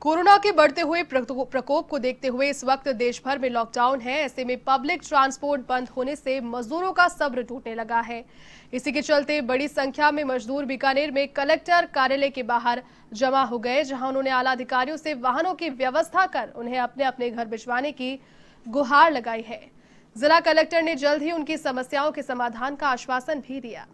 corona के बढ़ते हुए प्रकोप को देखते हुए इस वक्त देश भर में लॉकडाउन है ऐसे में पब्लिक ट्रांसपोर्ट बंद होने से मजदूरों का सब्र टूटने लगा है इसी के चलते बड़ी संख्या में मजदूर बीकानेर में कलेक्टर कार्यालय के बाहर जमा हो गए जहां उन्होंने आला अधिकारियों से वाहनों की व्यवस्था कर उन्हें अपने अपने घर भिजवाने की गुहार लगाई है जिला कलेक्टर ने जल्द ही उनकी समस्याओं के समाधान का आश्वासन भी दिया